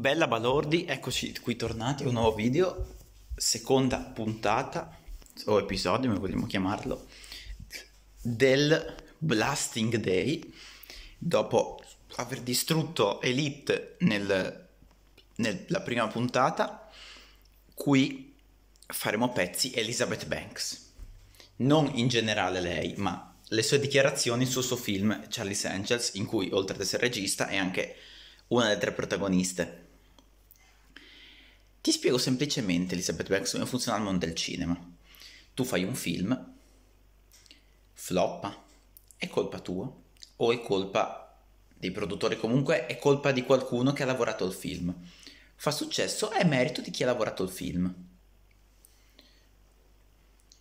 Bella Balordi, eccoci qui tornati un nuovo video, seconda puntata o episodio, come vogliamo chiamarlo, del Blasting Day, dopo aver distrutto Elite nel, nella prima puntata, qui faremo pezzi Elizabeth Banks, non in generale lei, ma le sue dichiarazioni sul suo film Charlie's Angels, in cui oltre ad essere regista è anche una delle tre protagoniste. Ti spiego semplicemente, Elizabeth Wax, come funziona il mondo del cinema. Tu fai un film, floppa, è colpa tua o è colpa dei produttori, comunque è colpa di qualcuno che ha lavorato il film. Fa successo, è merito di chi ha lavorato il film.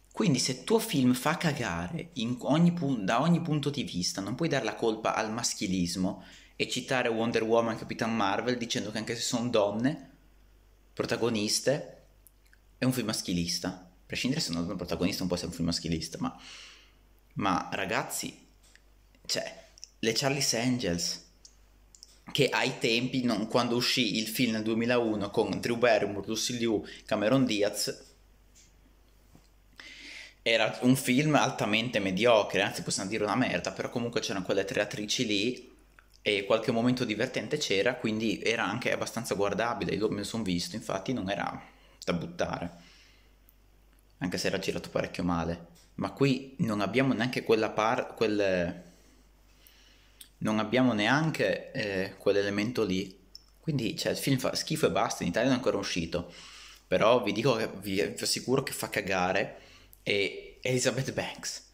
Quindi se il tuo film fa cagare ogni pun- da ogni punto di vista, non puoi dare la colpa al maschilismo e citare Wonder Woman e Capitan Marvel dicendo che anche se sono donne protagoniste, è un film maschilista. A prescindere se non è un protagonista un po' se è un film maschilista, ma... Ma ragazzi, cioè, le Charlie's Angels, che ai tempi, non, quando uscì il film nel 2001 con Drew Barrymore, Lucy Liu, Cameron Diaz, era un film altamente mediocre, anzi possiamo dire una merda, però comunque c'erano quelle tre attrici lì e qualche momento divertente c'era, quindi era anche abbastanza guardabile, io me lo sono visto, infatti non era da buttare, anche se era girato parecchio male. Ma qui non abbiamo neanche quella parte, quel... non abbiamo neanche eh, quell'elemento lì, quindi cioè, il film fa schifo e basta, in Italia non è ancora uscito, però vi dico, vi assicuro che fa cagare e Elizabeth Banks.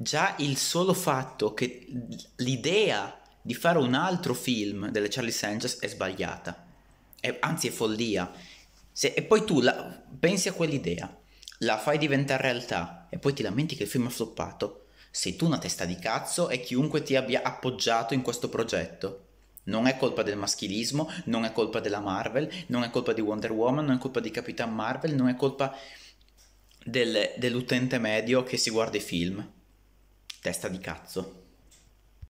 Già il solo fatto che l'idea di fare un altro film delle Charlie Sanchez è sbagliata, è, anzi è follia. Se, e poi tu la, pensi a quell'idea, la fai diventare realtà e poi ti lamenti che il film ha floppato, sei tu una testa di cazzo e chiunque ti abbia appoggiato in questo progetto. Non è colpa del maschilismo, non è colpa della Marvel, non è colpa di Wonder Woman, non è colpa di Capitan Marvel, non è colpa del, dell'utente medio che si guarda i film. Testa di cazzo.